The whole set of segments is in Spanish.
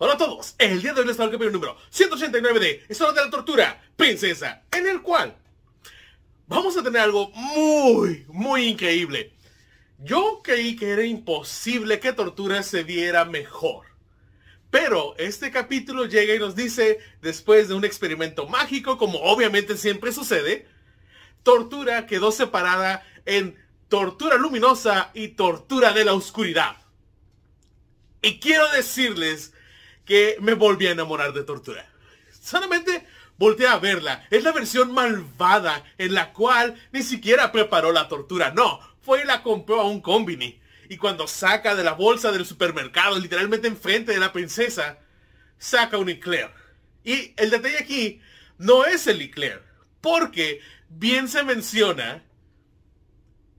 Hola a todos, el día de hoy les traigo el número 189 de Historia de la Tortura, Princesa, en el cual vamos a tener algo muy, muy increíble. Yo creí que era imposible que Tortura se viera mejor. Pero este capítulo llega y nos dice, después de un experimento mágico, como obviamente siempre sucede, Tortura quedó separada en Tortura Luminosa y Tortura de la Oscuridad. Y quiero decirles que me volví a enamorar de Tortura. Solamente volteé a verla. Es la versión malvada en la cual ni siquiera preparó la tortura. No, fue y la compró a un combini. Y cuando saca de la bolsa del supermercado, literalmente enfrente de la princesa, saca un eclair. Y el detalle aquí no es el eclair, porque bien se menciona,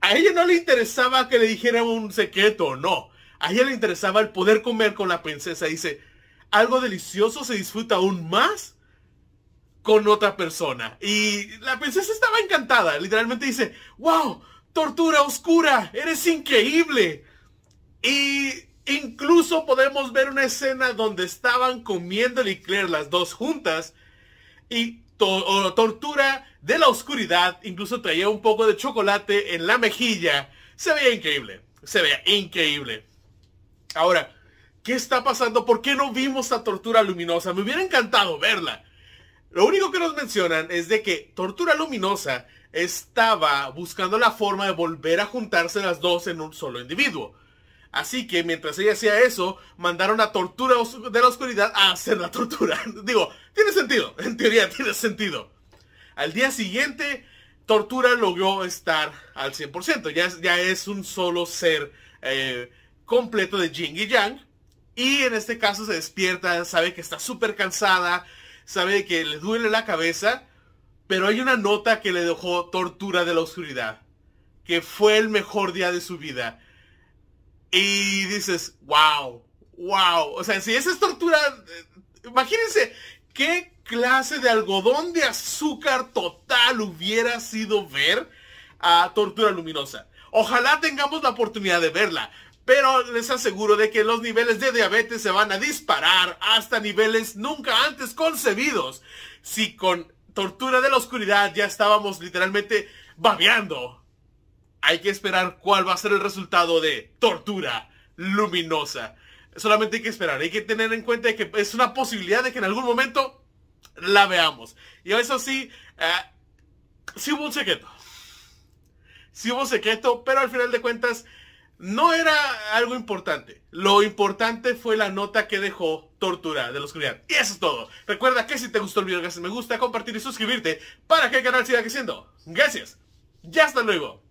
a ella no le interesaba que le dijera un secreto o no. A ella le interesaba el poder comer con la princesa. Dice, algo delicioso se disfruta aún más con otra persona. Y la princesa estaba encantada. Literalmente dice, wow, tortura oscura, eres increíble. Y incluso podemos ver una escena donde estaban comiendo el Claire las dos juntas. Y tortura de la oscuridad, incluso traía un poco de chocolate en la mejilla. Se veía increíble, se veía increíble. Ahora, ¿Qué está pasando? ¿Por qué no vimos a tortura luminosa? Me hubiera encantado verla. Lo único que nos mencionan es de que Tortura Luminosa estaba buscando la forma de volver a juntarse las dos en un solo individuo. Así que mientras ella hacía eso, mandaron a Tortura de la Oscuridad a hacer la tortura. Digo, tiene sentido, en teoría tiene sentido. Al día siguiente, Tortura logró estar al 100%. Ya, ya es un solo ser eh, completo de Jing y Yang. Y en este caso se despierta, sabe que está súper cansada, sabe que le duele la cabeza, pero hay una nota que le dejó tortura de la oscuridad, que fue el mejor día de su vida. Y dices, wow, wow. O sea, si esa es tortura, eh, imagínense qué clase de algodón de azúcar total hubiera sido ver a tortura luminosa. Ojalá tengamos la oportunidad de verla pero les aseguro de que los niveles de diabetes se van a disparar hasta niveles nunca antes concebidos. Si con tortura de la oscuridad ya estábamos literalmente babeando, hay que esperar cuál va a ser el resultado de tortura luminosa. Solamente hay que esperar, hay que tener en cuenta que es una posibilidad de que en algún momento la veamos. Y eso sí, eh, sí hubo un secreto. Sí hubo un secreto, pero al final de cuentas no era algo importante. Lo importante fue la nota que dejó Tortura de la Oscuridad. Y eso es todo. Recuerda que si te gustó el video, que me gusta, compartir y suscribirte para que el canal siga creciendo. Gracias. Ya hasta luego.